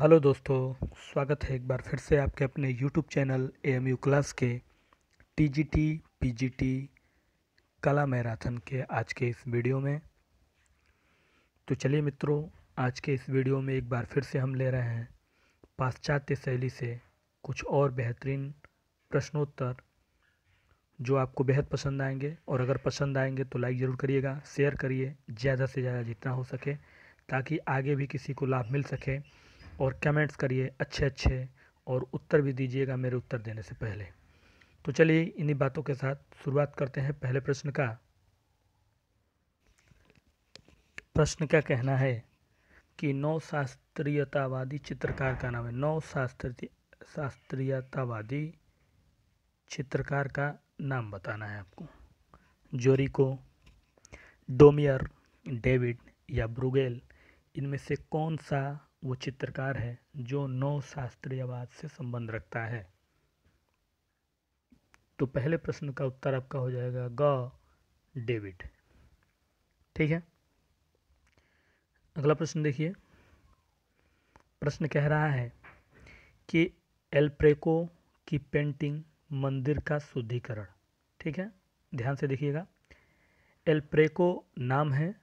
hello दोस्तों स्वागत है एक बार फिर से आपके अपने YouTube channel A M U class के T G T P G T कला मैराथन के आज के इस वीडियो में तो चलिए मित्रों आज के इस वीडियो में एक बार फिर से हम ले रहे हैं पाश्चात्य शैली से कुछ और बेहतरीन प्रश्नोत्तर जो आपको बेहद पसंद आएंगे और अगर पसंद आएंगे तो लाइक ज़रूर करिएगा शेयर करिए ज़्यादा से ज़्यादा जितना हो सके ताकि आगे भी किसी को लाभ मिल सके और कमेंट्स करिए अच्छे अच्छे और उत्तर भी दीजिएगा मेरे उत्तर देने से पहले तो चलिए इन्हीं बातों के साथ शुरुआत करते हैं पहले प्रश्न का प्रश्न का कहना है कि नौ शास्त्रीयतावादी चित्रकार का नाम है नौ शास्त्री शास्त्रीयतावादी चित्रकार का नाम बताना है आपको जोरिको डोमियर डेविड या ब्रुगेल इनमें से कौन सा वो चित्रकार है जो नौ शास्त्रीयवाद से संबंध रखता है तो पहले प्रश्न का उत्तर आपका हो जाएगा ग डेविड ठीक है अगला प्रश्न देखिए प्रश्न कह रहा है कि एल्प्रेको की पेंटिंग मंदिर का शुद्धिकरण ठीक है ध्यान से देखिएगा एल्प्रेको नाम है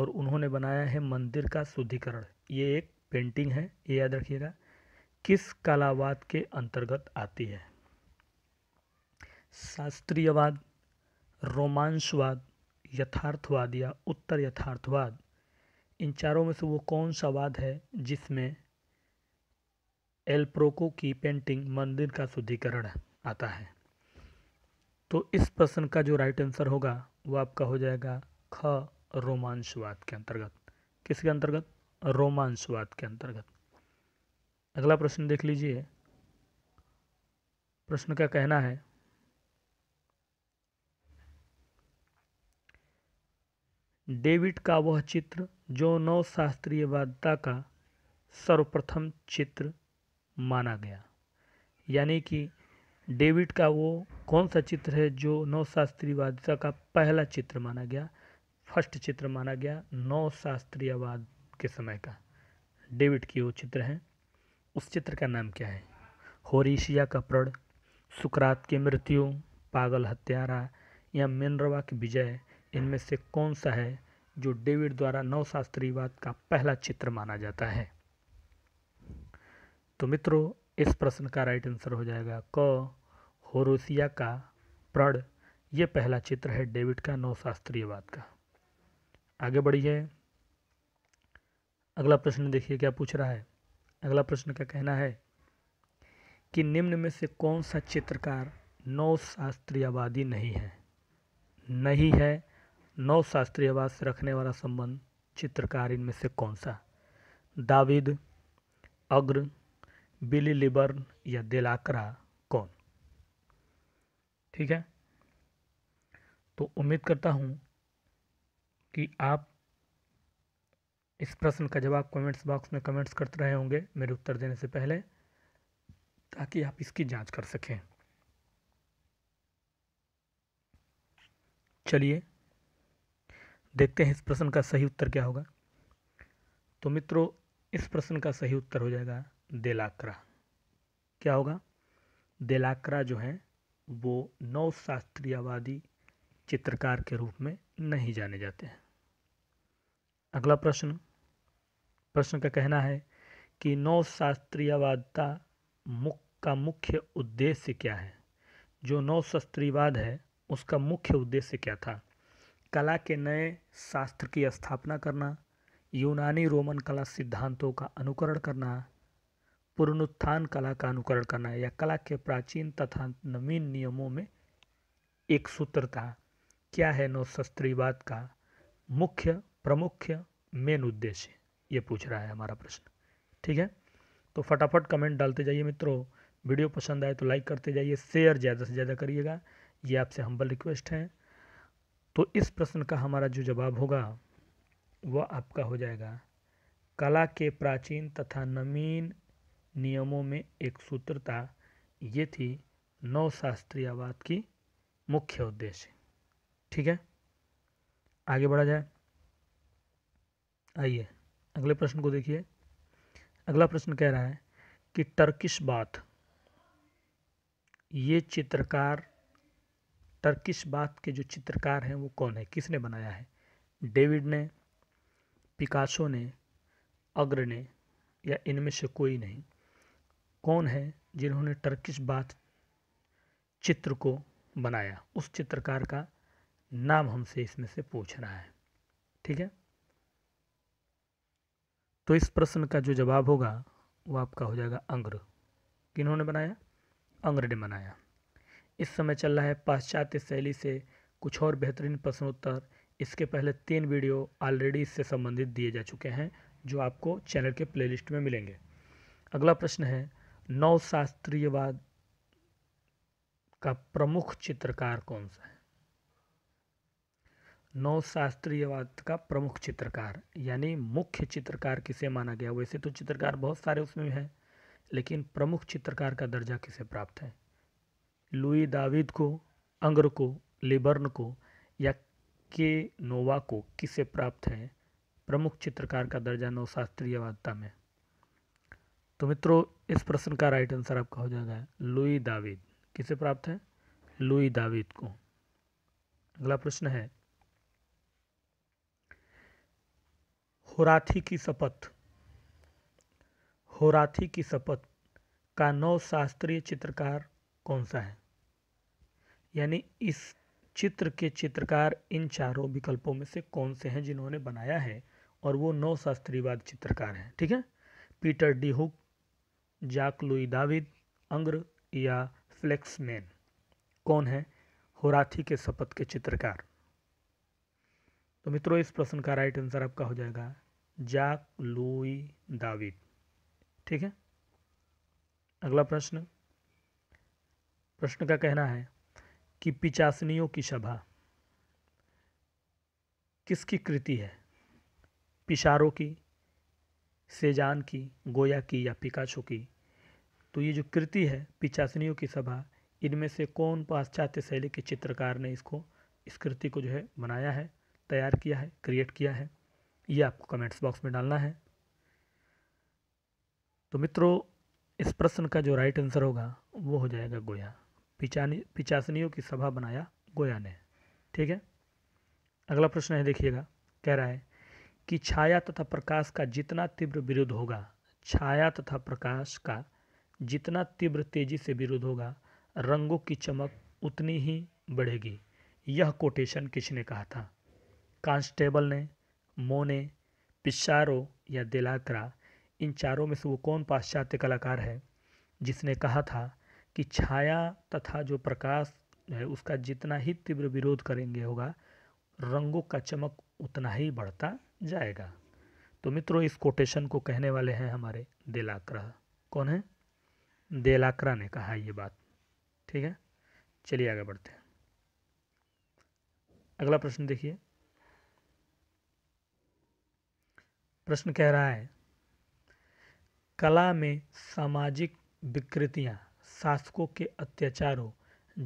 और उन्होंने बनाया है मंदिर का शुद्धिकरण ये एक पेंटिंग है ये याद रखिएगा किस कलावाद के अंतर्गत आती है शास्त्रीयवाद रोमांसवाद यथार्थवाद या उत्तर यथार्थवाद इन चारों में से वो कौन सा वाद है जिसमें एल्प्रोको की पेंटिंग मंदिर का शुद्धिकरण आता है तो इस प्रश्न का जो राइट आंसर होगा वो आपका हो जाएगा ख रोमांसवाद के अंतर्गत किसके अंतर्गत रोमांसवाद के अंतर्गत अगला प्रश्न देख लीजिए प्रश्न का कहना है डेविड का वह चित्र जो नौ शास्त्रीयवादता का सर्वप्रथम चित्र माना गया यानी कि डेविड का वो कौन सा चित्र है जो नौ का पहला चित्र माना गया फर्स्ट चित्र माना गया नौ शास्त्रीयवाद के समय का डेविड की वो चित्र है उस चित्र का नाम क्या है होरिशिया का प्रण सुकरात की मृत्यु पागल हत्यारा या मिनरवा की विजय इनमें से कौन सा है जो डेविड द्वारा नवशास्त्रीवाद का पहला चित्र माना जाता है तो मित्रों इस प्रश्न का राइट आंसर हो जाएगा क होरोसिया का प्रण यह पहला चित्र है डेविड का नौशास्त्रीयवाद का आगे बढ़िए अगला प्रश्न देखिए क्या पूछ रहा है अगला प्रश्न का कहना है कि निम्न में से कौन सा चित्रकार नौ शास्त्रीयवादी नहीं है नहीं है नौ शास्त्रीयवाद से रखने वाला संबंध चित्रकार इनमें से कौन सा दाविद अग्र बिली लिबर्न या दिलाकरा कौन ठीक है तो उम्मीद करता हूँ कि आप इस प्रश्न का जवाब कमेंट्स बॉक्स में कमेंट्स करते रहे होंगे मेरे उत्तर देने से पहले ताकि आप इसकी जांच कर सकें चलिए देखते हैं इस प्रश्न का सही उत्तर क्या होगा तो मित्रों इस प्रश्न का सही उत्तर हो जाएगा देलाकरा क्या होगा देलाकरा जो है वो नौ शास्त्रीयवादी चित्रकार के रूप में नहीं जाने जाते हैं अगला प्रश्न प्रश्न का कहना है कि नौ शास्त्रीयवादता मुख का मुख्य उद्देश्य क्या है जो नौ शास्त्रीवाद है उसका मुख्य उद्देश्य क्या था कला के नए शास्त्र की स्थापना करना यूनानी रोमन कला सिद्धांतों का अनुकरण करना पुनरुत्थान कला का अनुकरण करना या कला के प्राचीन तथा नवीन नियमों में एक सूत्रता क्या है नौशस्त्रीवाद का मुख्य प्रमुख मेन उद्देश्य ये पूछ रहा है हमारा प्रश्न ठीक है तो फटाफट कमेंट डालते जाइए मित्रों वीडियो पसंद आए तो लाइक करते जाइए शेयर ज़्यादा से ज़्यादा करिएगा ये आपसे हम्बल रिक्वेस्ट है तो इस प्रश्न का हमारा जो जवाब होगा वह आपका हो जाएगा कला के प्राचीन तथा नवीन नियमों में एक सूत्रता ये थी नौ आवाद की मुख्य उद्देश्य ठीक है आगे बढ़ा जाए आइए अगले प्रश्न को देखिए अगला प्रश्न कह रहा है कि टर्किश बात ये चित्रकार टर्किश बात के जो चित्रकार हैं वो कौन है किसने बनाया है डेविड ने पिकासो ने अग्र ने या इनमें से कोई नहीं कौन है जिन्होंने टर्किश बात चित्र को बनाया उस चित्रकार का नाम हमसे इसमें से पूछ रहा है ठीक है तो इस प्रश्न का जो जवाब होगा वो आपका हो जाएगा अंग्र किन्होंने बनाया अंग्र ने बनाया इस समय चल रहा है पाश्चात्य शैली से कुछ और बेहतरीन प्रश्नोत्तर इसके पहले तीन वीडियो ऑलरेडी इससे संबंधित दिए जा चुके हैं जो आपको चैनल के प्लेलिस्ट में मिलेंगे अगला प्रश्न है नवशास्त्रीयवाद का प्रमुख चित्रकार कौन सा है नौशास्त्रीयवाद का प्रमुख चित्रकार यानी मुख्य चित्रकार किसे माना गया वैसे तो चित्रकार बहुत सारे उसमें हैं लेकिन प्रमुख चित्रकार का दर्जा किसे प्राप्त है लुई दाविद को अंग्र को लिबर्न को या के नोवा को किसे प्राप्त है प्रमुख चित्रकार का दर्जा नौशास्त्रीय वादता में तो मित्रों इस प्रश्न का राइट आंसर आपका हो जाएगा लुई दाविद किसे प्राप्त है लुई दाविद को अगला प्रश्न है होराथी की शपथ होराथी की शपथ का नौ शास्त्रीय चित्रकार कौन सा है यानी इस चित्र के चित्रकार इन चारों विकल्पों में से कौन से हैं जिन्होंने बनाया है और वो नौ शास्त्रीयवाद चित्रकार हैं ठीक है Peter de Hooch Jacques Louis David Ingres या फ्लेक्समैन कौन है होराथी के शपथ के चित्रकार तो मित्रों इस प्रश्न का राइट आंसर आपका हो जाएगा जाक लुई दाविद ठीक है अगला प्रश्न प्रश्न का कहना है कि पिचासनियों की सभा किसकी कृति है पिशारों की सेजान की गोया की या पिकाचो की तो ये जो कृति है पिचासनियों की सभा इनमें से कौन पाश्चात्य शैली के चित्रकार ने इसको इस कृति को जो है बनाया है तैयार किया है क्रिएट किया है ये आपको कमेंट्स बॉक्स में डालना है तो मित्रों इस प्रश्न का जो राइट आंसर होगा वो हो जाएगा गोया पिचानी पिचासनियों की सभा बनाया गोया ने ठीक है अगला प्रश्न है देखिएगा कह रहा है कि छाया तथा प्रकाश का जितना तीव्र विरोध होगा छाया तथा प्रकाश का जितना तीव्र तेजी से विरोध होगा रंगों की चमक उतनी ही बढ़ेगी यह कोटेशन किसने कहा था कांस्टेबल ने मोने पिशारो या दिलात्रा इन चारों में से वो कौन पाश्चात्य कलाकार है जिसने कहा था कि छाया तथा जो प्रकाश है उसका जितना ही तीव्र विरोध करेंगे होगा रंगों का चमक उतना ही बढ़ता जाएगा तो मित्रों इस कोटेशन को कहने वाले हैं हमारे देलाक्रा कौन है देलाक्रा ने कहा ये बात ठीक है चलिए आगे बढ़ते हैं अगला प्रश्न देखिए प्रश्न कह रहा है कला में सामाजिक विकृतियां शासकों के अत्याचारों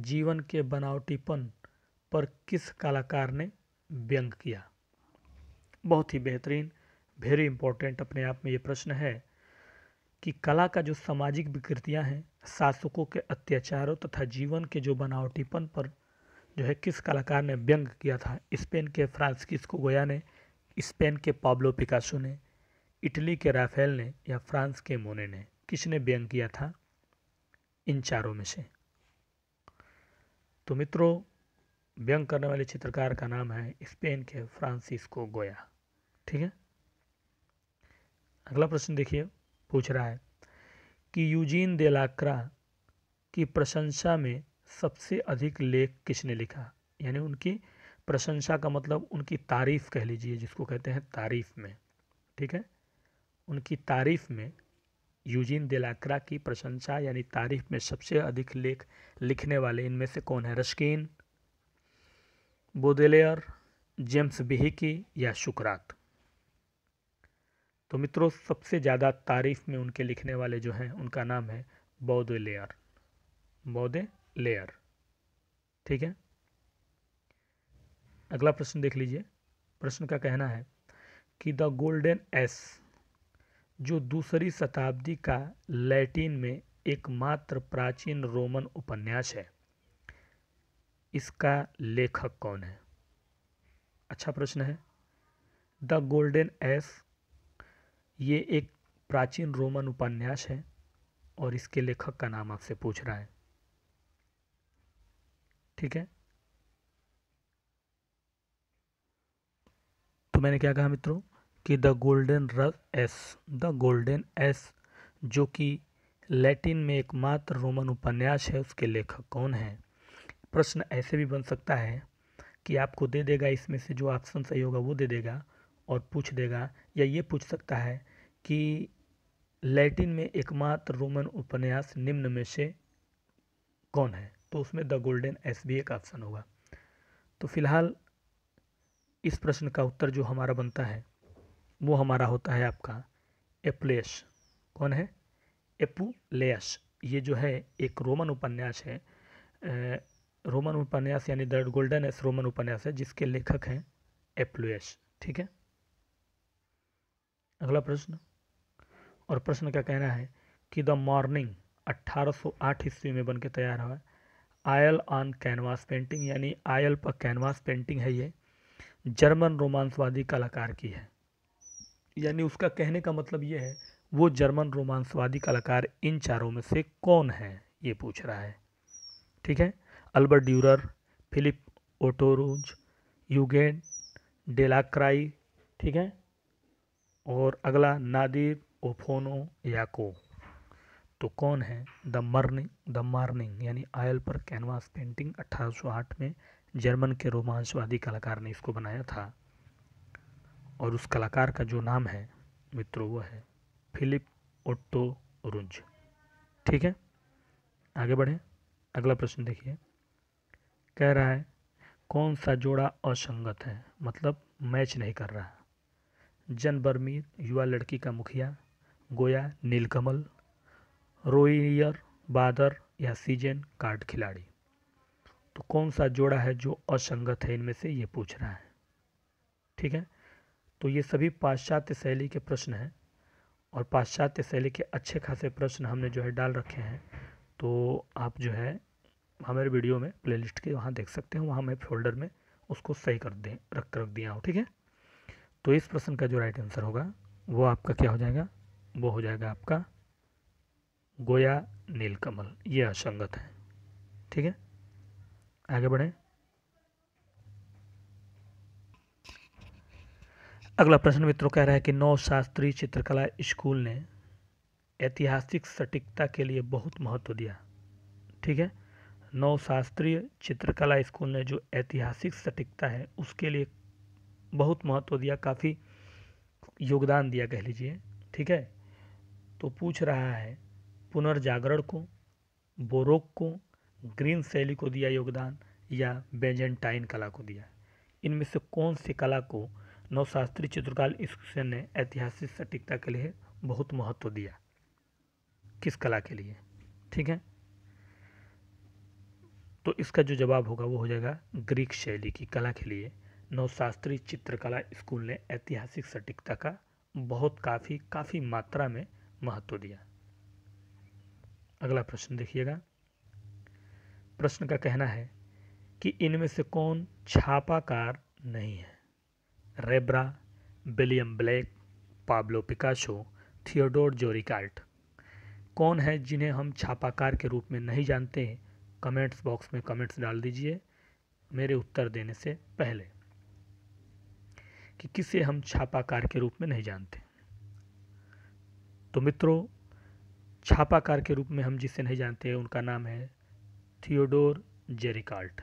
जीवन के बनावटीपन पर किस कलाकार ने व्यंग किया बहुत ही बेहतरीन वेरी इंपॉर्टेंट अपने आप में ये प्रश्न है कि कला का जो सामाजिक विकृतियां हैं शासकों के अत्याचारों तथा जीवन के जो बनावटीपन पर जो है किस कलाकार ने व्यंग किया था स्पेन के फ्रांसिस्को गोया ने स्पेन के पाब्लो पिकासो ने इटली के राफेल ने या फ्रांस के मोने ने किसने व्यंग किया था इन चारों में से तो मित्रों व्यंग करने वाले चित्रकार का नाम है स्पेन के फ्रांसिस्को गोया ठीक है अगला प्रश्न देखिए पूछ रहा है कि यूजीन देलाक्रा की प्रशंसा में सबसे अधिक लेख किसने लिखा यानी उनकी प्रशंसा का मतलब उनकी तारीफ़ कह लीजिए जिसको कहते हैं तारीफ़ में ठीक है उनकी तारीफ़ में यूजीन दिलाकरा की प्रशंसा यानी तारीफ में सबसे अधिक लेख लिखने वाले इनमें से कौन है रश्किन बोदेलेयर जेम्स बिहिकी या शुक्रात तो मित्रों सबसे ज़्यादा तारीफ में उनके लिखने वाले जो हैं उनका नाम है बौदेलेयर बौदेलेयर ठीक है अगला प्रश्न देख लीजिए प्रश्न का कहना है कि द गोल्डन एस जो दूसरी शताब्दी का लैटिन में एकमात्र प्राचीन रोमन उपन्यास है इसका लेखक कौन है अच्छा प्रश्न है द गोल्डन एस ये एक प्राचीन रोमन उपन्यास है और इसके लेखक का नाम आपसे पूछ रहा है ठीक है तो मैंने क्या कहा मित्रों कि द गोल्डन रस एस द गोल्डन एस जो कि लैटिन में एकमात्र रोमन उपन्यास है उसके लेखक कौन हैं प्रश्न ऐसे भी बन सकता है कि आपको दे देगा इसमें से जो ऑप्शन सही होगा वो दे देगा और पूछ देगा या ये पूछ सकता है कि लैटिन में एकमात्र रोमन उपन्यास निम्न में से कौन है तो उसमें द गोल्डन एस भी एक ऑप्शन होगा तो फिलहाल इस प्रश्न का उत्तर जो हमारा बनता है वो हमारा होता है आपका एप्लेस कौन है एपुलेस ये जो है एक रोमन उपन्यास है रोमन उपन्यास यानी द गोल्डन एस रोमन उपन्यास है जिसके लेखक हैं एप्लेस ठीक है अगला प्रश्न और प्रश्न का कहना है कि द मॉर्निंग 1808 ईस्वी में बनके तैयार हुआ आयल ऑन कैनवास पेंटिंग यानी आयल पर कैनवास पेंटिंग है ये जर्मन रोमांसवादी कलाकार की है यानी उसका कहने का मतलब ये है वो जर्मन रोमांसवादी कलाकार इन चारों में से कौन है ये पूछ रहा है ठीक है Albrecht Durer Philipp Otto Runge Eugene Delacroix ठीक है और अगला नादिर ओफोनो याको तो कौन है द मर्निंग द मार्निंग यानी आयल पर कैनवास पेंटिंग 1808 में जर्मन के रोमांचवादी कलाकार ने इसको बनाया था और उस कलाकार का जो नाम है मित्रों वह है फिलिप ओट्टो रुंज ठीक है आगे बढ़ें अगला प्रश्न देखिए कह रहा है कौन सा जोड़ा असंगत है मतलब मैच नहीं कर रहा जन बर्मीर युवा लड़की का मुखिया गोया नीलकमल रोइर बादर या सीजन कार्ड खिलाड़ी तो कौन सा जोड़ा है जो असंगत है इनमें से ये पूछ रहा है ठीक है तो ये सभी पाश्चात्य शैली के प्रश्न हैं और पाश्चात्य शैली के अच्छे खासे प्रश्न हमने जो है डाल रखे हैं तो आप जो है हमारे वीडियो में प्लेलिस्ट के वहाँ देख सकते हैं वहाँ मैं फोल्डर में उसको सही कर दें रख कर रख दिया हूँ ठीक है तो इस प्रश्न का जो राइट आंसर होगा वो आपका क्या हो जाएगा वो हो जाएगा आपका गोया नीलकमल ये असंगत है ठीक है आगे बढ़ें अगला प्रश्न मित्रों कह रहा है कि नौ शास्त्रीय चित्रकला स्कूल ने ऐतिहासिक सटीकता के लिए बहुत महत्व दिया ठीक है नौ शास्त्रीय चित्रकला स्कूल ने जो ऐतिहासिक सटीकता है उसके लिए बहुत महत्व दिया काफ़ी योगदान दिया कह लीजिए ठीक है तो पूछ रहा है पुनर्जागरण को बोरोक को ग्रीन शैली को दिया योगदान या बेजेंटाइन कला को दिया इनमें से कौन सी कला को नवशास्त्री चित्रकाल स्कूशन ने ऐतिहासिक सटीकता के लिए बहुत महत्व दिया किस कला के लिए ठीक है तो इसका जो जवाब होगा वो हो जाएगा ग्रीक शैली की कला के लिए नवशास्त्री चित्रकला स्कूल ने ऐतिहासिक सटीकता का बहुत काफ़ी काफ़ी मात्रा में महत्व दिया अगला प्रश्न देखिएगा प्रश्न का कहना है कि इनमें से कौन छापाकार नहीं है Rembrandt William Blake Pablo Picasso Theodore Gericault कौन है जिन्हें हम छापाकार के रूप में नहीं जानते हैं कमेंट्स बॉक्स में कमेंट्स डाल दीजिए मेरे उत्तर देने से पहले कि किसे हम छापाकार के रूप में नहीं जानते तो मित्रों छापाकार के रूप में हम जिसे नहीं जानते उनका नाम है थियोडोर जेरिकाल्ट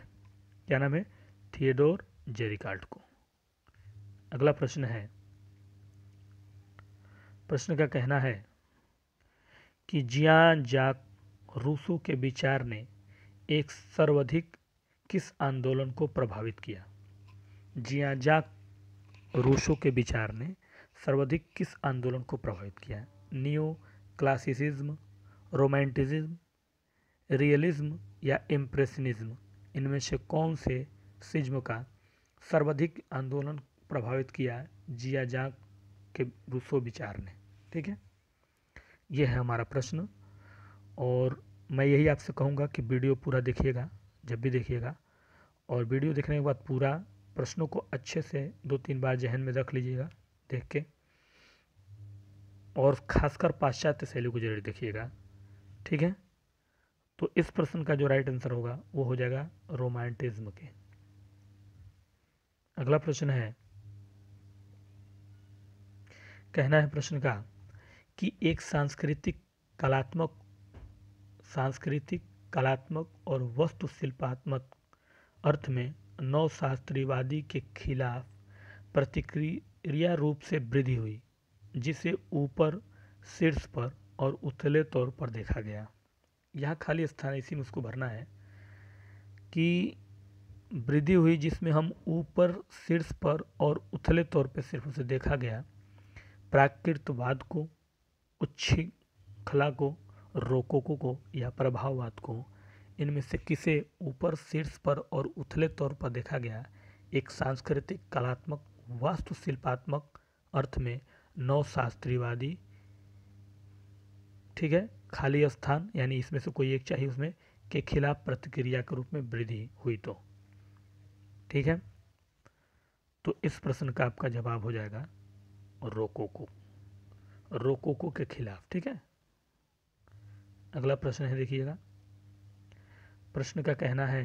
क्या नाम है थियोडोर जेरिकाल्ट को अगला प्रश्न है प्रश्न का कहना है कि जियान जाक रूसो के विचार ने एक सर्वाधिक किस आंदोलन को प्रभावित किया जिया जाक रूसो के विचार ने सर्वाधिक किस आंदोलन को प्रभावित किया नियो क्लासिसिज्म रोमांटिसिज्म रियलिज्म या इम्प्रेशनिज्म इनमें से कौन से सिज्म का सर्वाधिक आंदोलन प्रभावित किया जिया जाग के रूसो विचार ने ठीक है यह है हमारा प्रश्न और मैं यही आपसे कहूँगा कि वीडियो पूरा देखिएगा जब भी देखिएगा और वीडियो देखने के बाद पूरा प्रश्नों को अच्छे से दो तीन बार जहन में रख लीजिएगा देख के और ख़ासकर पाश्चात्य शैली को जरूर देखिएगा ठीक है तो इस प्रश्न का जो राइट आंसर होगा वो हो जाएगा रोमांटिज्म के अगला प्रश्न है कहना है प्रश्न का कि एक सांस्कृतिक कलात्मक सांस्कृतिक कलात्मक और वस्तु शिल्पात्मक अर्थ में नौ शास्त्रीवादी के खिलाफ प्रतिक्रिया रूप से वृद्धि हुई जिसे ऊपर शीर्ष पर और उथले तौर पर देखा गया यहाँ खाली स्थान इसी में उसको भरना है कि वृद्धि हुई जिसमें हम ऊपर शीर्ष पर और उथले तौर पर सिर्फ उसे देखा गया प्राकृतवाद को उच्छी खला को रोकोको को या प्रभाववाद को इनमें से किसे ऊपर शीर्ष पर और उथले तौर पर देखा गया एक सांस्कृतिक कलात्मक वास्तुशिल्पात्मक अर्थ में नौ ठीक है खाली स्थान यानी इसमें से कोई एक चाहिए उसमें के खिलाफ प्रतिक्रिया के रूप में वृद्धि हुई तो ठीक है तो इस प्रश्न का आपका जवाब हो जाएगा रोकोको रोकोको के खिलाफ ठीक है अगला प्रश्न है देखिएगा प्रश्न का कहना है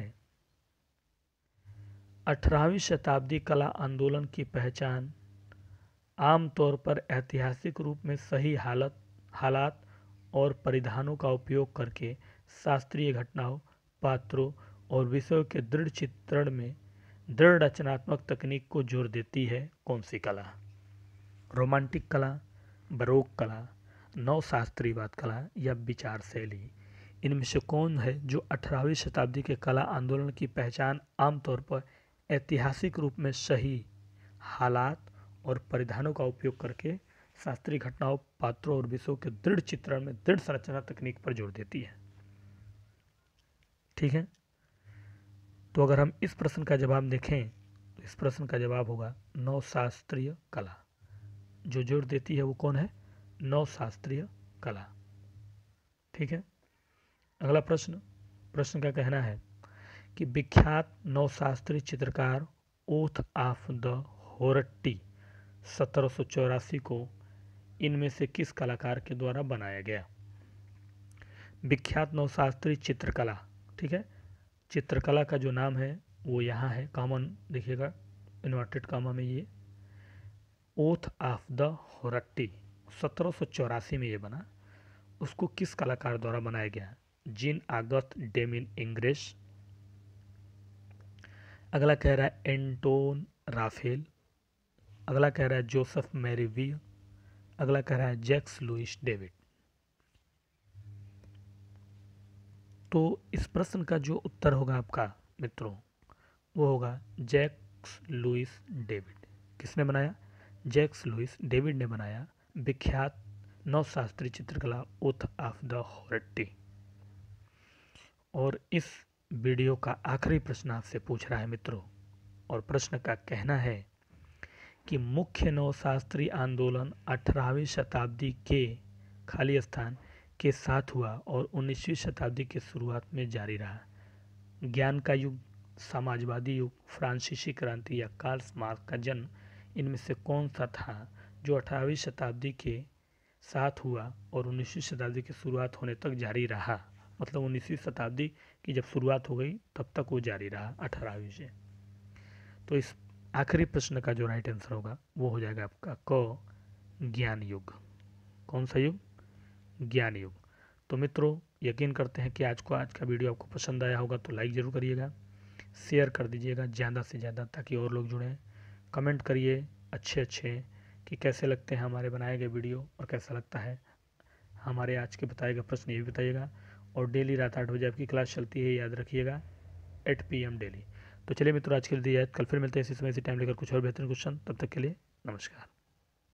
अठारहवीं शताब्दी कला आंदोलन की पहचान आमतौर पर ऐतिहासिक रूप में सही हालत हालात और परिधानों का उपयोग करके शास्त्रीय घटनाओं पात्रों और विषयों के दृढ़ चित्रण में दृढ़ रचनात्मक तकनीक को जोर देती है कौन सी कला रोमांटिक कला बरोक कला नवशास्त्रीवाद कला या विचार शैली इनमें से कौन है जो अठारहवीं शताब्दी के कला आंदोलन की पहचान आमतौर पर ऐतिहासिक रूप में सही हालात और परिधानों का उपयोग करके शास्त्रीय घटनाओं पात्रों और विषयों के दृढ़ चित्रण में दृढ़ संरचना तकनीक पर जोर देती है ठीक है तो अगर हम इस प्रश्न का जवाब देखें तो इस प्रश्न का जवाब होगा नवशास्त्रीय कला जो जोर देती है वो कौन है नवशास्त्रीय कला ठीक है अगला प्रश्न प्रश्न का कहना है कि विख्यात नवशास्त्रीय चित्रकार ओथ ऑफ द होरट्टी सत्रह को इनमें से किस कलाकार के द्वारा बनाया गया विख्यात नवशास्त्री चित्रकला ठीक है चित्रकला का जो नाम है वो यहाँ है कॉमन देखिएगा इन्वर्टेड कामा में ये ओथ ऑफ द होरट्टी सत्रह में ये बना उसको किस कलाकार द्वारा बनाया गया जिन आगत डेमिन इंग्रेस अगला कह रहा है एंटोन राफेल अगला कह रहा है जोसेफ मैरीवी अगला कह रहा है जैक्स लुइस डेविड तो इस प्रश्न का जो उत्तर होगा आपका मित्रों वो होगा जैक्स लुइस डेविड किसने बनाया जैक्स लुइस डेविड ने बनाया विख्यात नवशास्त्रीय चित्रकला ओथ ऑफ द हॉरिटी और इस वीडियो का आखिरी प्रश्न आपसे पूछ रहा है मित्रों और प्रश्न का कहना है कि मुख्य नवशास्त्री आंदोलन 18वीं शताब्दी के खाली स्थान के साथ हुआ और 19वीं शताब्दी के शुरुआत में जारी रहा ज्ञान का युग समाजवादी युग फ्रांसीसी क्रांति या कार्ल मार्क का जन्म इनमें से कौन सा था जो अठारहवीं शताब्दी के साथ हुआ और उन्नीसवीं शताब्दी की शुरुआत होने तक जारी रहा मतलब उन्नीसवीं शताब्दी की जब शुरुआत हो गई तब तक वो जारी रहा अठारहवीं से तो इस आखिरी प्रश्न का जो राइट आंसर होगा वो हो जाएगा आपका क ज्ञान युग कौन सा युग ज्ञान युग तो मित्रों यकीन करते हैं कि आज को आज का वीडियो आपको पसंद आया होगा तो लाइक ज़रूर करिएगा शेयर कर दीजिएगा ज़्यादा से ज़्यादा ताकि और लोग जुड़ें कमेंट करिए अच्छे अच्छे कि कैसे लगते हैं हमारे बनाए गए वीडियो और कैसा लगता है हमारे आज के बताए गए प्रश्न ये भी बताइएगा और डेली रात आठ बजे आपकी क्लास चलती है याद रखिएगा एट पी डेली तो चलिए मित्रों आज के लिए दिया तो कल फिर मिलते हैं इसी समय इसी टाइम लेकर कुछ और बेहतरीन क्वेश्चन तब तक के लिए नमस्कार